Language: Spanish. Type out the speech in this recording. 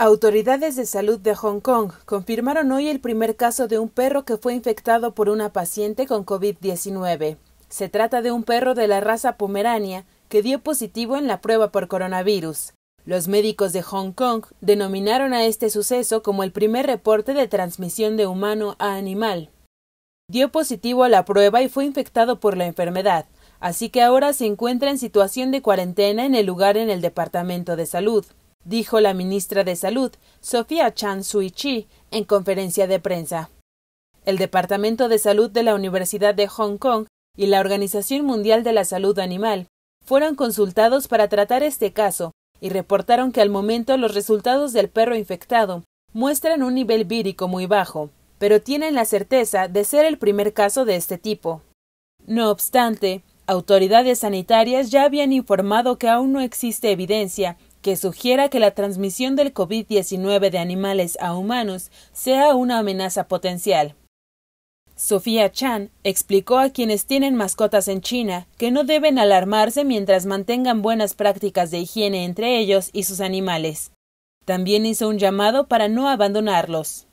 Autoridades de salud de Hong Kong confirmaron hoy el primer caso de un perro que fue infectado por una paciente con COVID-19. Se trata de un perro de la raza pomerania que dio positivo en la prueba por coronavirus. Los médicos de Hong Kong denominaron a este suceso como el primer reporte de transmisión de humano a animal. Dio positivo a la prueba y fue infectado por la enfermedad, así que ahora se encuentra en situación de cuarentena en el lugar en el Departamento de Salud dijo la ministra de Salud, Sofía Chan Sui-chi, en conferencia de prensa. El Departamento de Salud de la Universidad de Hong Kong y la Organización Mundial de la Salud Animal fueron consultados para tratar este caso y reportaron que al momento los resultados del perro infectado muestran un nivel vírico muy bajo, pero tienen la certeza de ser el primer caso de este tipo. No obstante, autoridades sanitarias ya habían informado que aún no existe evidencia que sugiera que la transmisión del COVID-19 de animales a humanos sea una amenaza potencial. Sofía Chan explicó a quienes tienen mascotas en China que no deben alarmarse mientras mantengan buenas prácticas de higiene entre ellos y sus animales. También hizo un llamado para no abandonarlos.